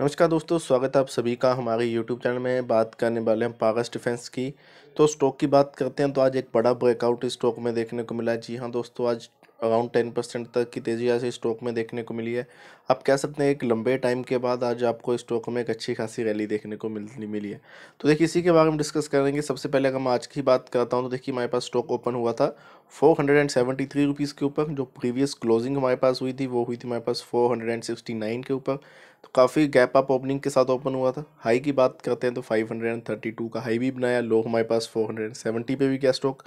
नमस्कार दोस्तों स्वागत है आप सभी का हमारे यूट्यूब चैनल में बात करने वाले हैं पागस डिफेंस की तो स्टॉक की बात करते हैं तो आज एक बड़ा ब्रेकआउट स्टॉक में देखने को मिला जी हाँ दोस्तों आज अराउंड टेन परसेंट तक की तेज़ी आज स्टॉक में देखने को मिली है आप कह सकते हैं एक लंबे टाइम के बाद आज आपको स्टॉक में एक अच्छी खासी रैली देखने को मिलनी मिली है तो देखिए इसी के बारे में डिस्कस करेंगे सबसे पहले अगर मैं आज की बात करता हूँ तो देखिए हमारे पास स्टॉक ओपन हुआ था four hundred and seventy three rupees के ऊपर जो प्रीवियस क्लोजिंग हमारे पास हुई थी वो हुई थी हमारे पास four hundred and sixty nine के ऊपर तो काफ़ी गैप अप ओपनिंग के साथ ओपन हुआ था हाई की बात करते हैं तो five hundred and thirty two का हाई भी बनाया लो हमारे पास फोर हंड्रेड एंड सेवेंटी पे भी गया स्टॉक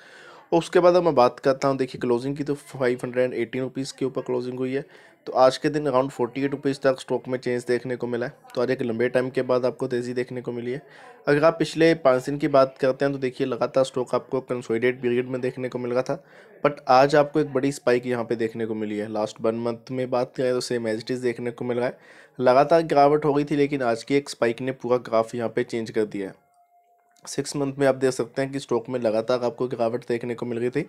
और उसके बाद अब मैं बात करता हूँ देखिए क्लोजिंग की तो फाइव हंड्रेड एटीन रुपीज़ के ऊपर क्लोजिंग हुई है तो आज के दिन अराउंड फोर्टी एट रुपीज़ तक स्टॉक में चेंज देखने को मिला है तो आज एक लंबे टाइम के बाद आपको तेज़ी देखने को मिली है अगर आप पिछले पाँच दिन की बात करते हैं तो देखिए लगातार स्टॉक आपको कंसोलिडेट पीरियड में देखने को मिल रहा था बट आज आपको एक बड़ी स्पाइक यहाँ पे देखने को मिली है लास्ट वन मंथ में बात करें तो सेम एज देखने को मिल रहा है लगातार गिरावट हो गई थी लेकिन आज की एक स्पाइक ने पूरा ग्राफ यहाँ पर चेंज कर दिया है सिक्स मंथ में आप देख सकते हैं कि स्टॉक में लगातार आपको गिरावट देखने को मिल रही थी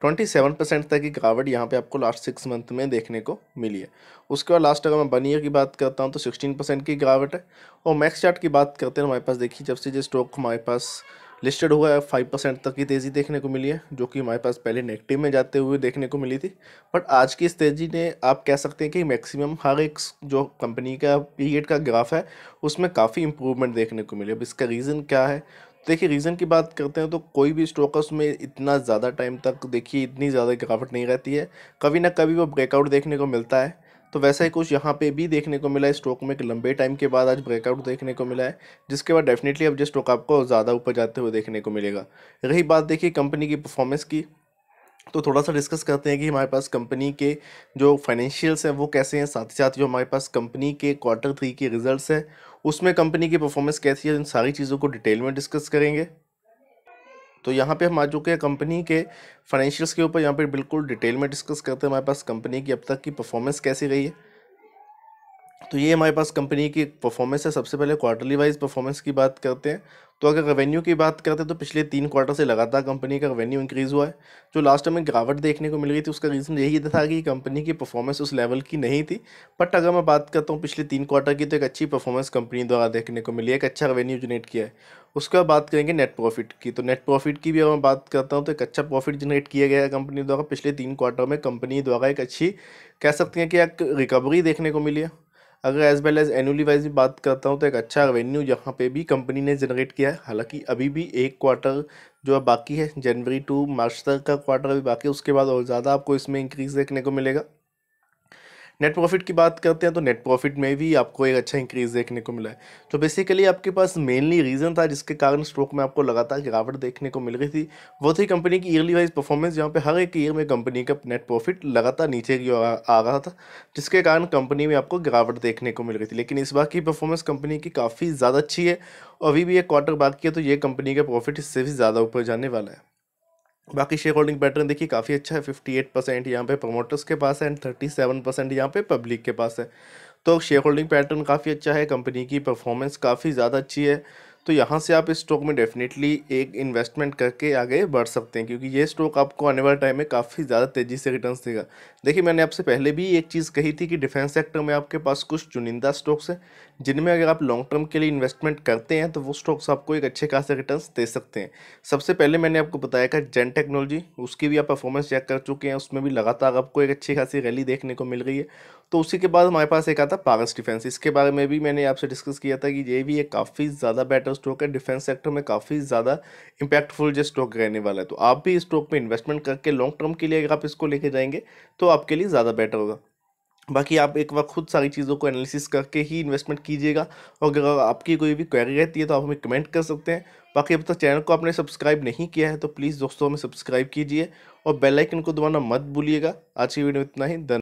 ट्वेंटी सेवन परसेंट तक की गिरावट यहाँ पे आपको लास्ट सिक्स मंथ में देखने को मिली है उसके बाद लास्ट अगर मैं वन ईयर की बात करता हूँ तो सिक्सटीन परसेंट की गिरावट है और मैक्स चार्ट की बात करते हैं हमारे पास देखिए जब से जो स्टॉक हमारे पास लिस्टेड हुआ है फाइव परसेंट तक की तेज़ी देखने को मिली है जो कि हमारे पास पहले नेगेटिव में जाते हुए देखने को मिली थी बट आज की इस तेज़ी ने आप कह सकते हैं कि मैक्सिमम हर एक जो कंपनी का पीरियड का ग्राफ है उसमें काफ़ी इंप्रूवमेंट देखने को मिली अब इसका रीज़न क्या है देखिए रीज़न की बात करते हैं तो कोई भी स्टॉक उसमें इतना ज़्यादा टाइम तक देखिए इतनी ज़्यादा गिरावट नहीं रहती है कभी ना कभी वो ब्रेकआउट देखने को मिलता है तो वैसा ही कुछ यहाँ पे भी देखने को मिला है स्टॉक में एक लंबे टाइम के बाद आज ब्रेकआउट देखने को मिला है जिसके बाद डेफिनेटली अब जो स्टॉक आपको ज़्यादा ऊपर जाते हुए देखने को मिलेगा रही बात देखिए कंपनी की परफॉर्मेंस की तो थोड़ा सा डिस्कस करते हैं कि हमारे पास कंपनी के जो फाइनेंशियल्स हैं वो कैसे हैं साथ ही साथ जो हमारे पास कंपनी के क्वार्टर थ्री के रिजल्ट्स हैं उसमें कंपनी की परफॉर्मेंस कैसी है इन सारी चीज़ों को डिटेल में डिस्कस करेंगे तो यहाँ पे हम आ चुके हैं कंपनी के फाइनेंशियल्स के ऊपर यहाँ पे बिल्कुल डिटेल में डिस्कस करते हैं हमारे पास कंपनी की अब तक की परफॉर्मेंस कैसी रही है तो ये हमारे पास कंपनी की परफॉर्मेंस है सबसे पहले क्वार्टरली वाइज परफॉर्मेंस की बात करते हैं तो अगर रेवेन्यू की बात करते हैं तो पिछले तीन क्वार्टर से लगातार कंपनी का रेवेन्यू इंक्रीज़ हुआ है जो लास्ट में गिरावट देखने को मिल रही थी उसका रीज़न यही था कि कंपनी की परफॉर्मेंस उस लेवल की नहीं थी बट अगर मैं बात करता हूँ पिछले तीन क्वार्टर की तो एक अच्छी परफॉर्मेंस कंपनी द्वारा देखने को मिली है एक अच्छा रेवेन्यू जनरेट किया है उसके बाद बात करेंगे नेट प्रॉफिट की तो नेट प्रॉफिट की भी अगर मैं बात करता हूँ तो एक अच्छा प्रॉफिट जनरेट किया गया है कंपनी द्वारा पिछले तीन क्वार्टर में कंपनी द्वारा एक अच्छी कह सकते हैं कि एक रिकवरी देखने को मिली है अगर as well as annually wise भी बात करता हूँ तो एक अच्छा रेवेन्यू यहाँ पे भी कंपनी ने जनरेट किया है हालांकि अभी भी एक क्वार्टर जो अब बाकी है जनवरी टू मार्च तक का क्वार्टर अभी बाकी है उसके बाद और ज़्यादा आपको इसमें इंक्रीज़ देखने को मिलेगा नेट प्रॉफिट की बात करते हैं तो नेट प्रॉफिट में भी आपको एक अच्छा इंक्रीज देखने को मिला है तो बेसिकली आपके पास मेनली रीज़न था जिसके कारण स्टॉक में आपको लगातार गिरावट देखने को मिल रही थी वो थी कंपनी की ईयरली वाइज परफॉर्मेंस जहाँ पे हर एक ईयर में कंपनी का नेट प्रॉफिट लगातार नीचे की आ रहा था जिसके कारण कंपनी में आपको गिरावट देखने को मिल रही थी लेकिन इस बार की परफॉर्मेंस कंपनी की काफ़ी ज़्यादा अच्छी है अभी भी एक क्वार्टर बात की तो ये कंपनी का प्रॉफिट इससे भी ज़्यादा ऊपर जाने वाला है बाकी शेयर होल्डिंग पैटर्न देखिए काफ़ी अच्छा है फिफ्टी एट परसेंट यहाँ पे प्रमोटर्स के पास है एंड थर्टी सेवन परसेंट यहाँ पे पब्लिक के पास है तो शेयर होल्डिंग पैटर्न काफ़ी अच्छा है कंपनी की परफॉर्मेंस काफ़ी ज़्यादा अच्छी है तो यहाँ से आप इस स्टॉक में डेफिनेटली एक इन्वेस्टमेंट करके आगे बढ़ सकते हैं क्योंकि ये स्टॉक आपको आने वाले टाइम में काफ़ी ज़्यादा तेज़ी से रिटर्न देगा देखिए मैंने आपसे पहले भी एक चीज़ कही थी कि डिफेंस सेक्टर में आपके पास कुछ चुनिंदा स्टॉक्स हैं जिनमें अगर आप लॉन्ग टर्म के लिए इन्वेस्टमेंट करते हैं तो वो स्टॉक्स आपको एक अच्छे खासे रिटर्न दे सकते हैं सबसे पहले मैंने आपको बताया था जेन टेक्नोलॉजी उसकी भी आप परफॉर्मेंस चेक कर चुके हैं उसमें भी लगातार आपको एक अच्छी खासी रैली देखने को मिल रही है तो उसी के बाद हमारे पास एक आता पारस डिफेंस इसके बारे में भी मैंने आपसे डिस्कस किया था कि ये भी एक काफ़ी ज़्यादा बेटर जो स्टॉक है डिफेंस सेक्टर में काफ़ी ज़्यादा इंपैक्टफुल जो स्टॉक रहने वाला है तो आप भी स्टॉक में इन्वेस्टमेंट करके लॉन्ग टर्म के लिए अगर आप इसको लेके जाएंगे तो आपके लिए ज़्यादा बेटर होगा बाकी आप एक बार खुद सारी चीज़ों को एनालिसिस करके ही इन्वेस्टमेंट कीजिएगा और अगर आपकी कोई भी क्वेरी रहती है तो आप हमें कमेंट कर सकते हैं बाकी अब तक चैनल को आपने सब्सक्राइब नहीं किया है तो प्लीज़ दोस्तों हमें सब्सक्राइब कीजिए और बेल आइकन को दबाना मत भूलिएगा आज की वीडियो इतना ही धन्यवाद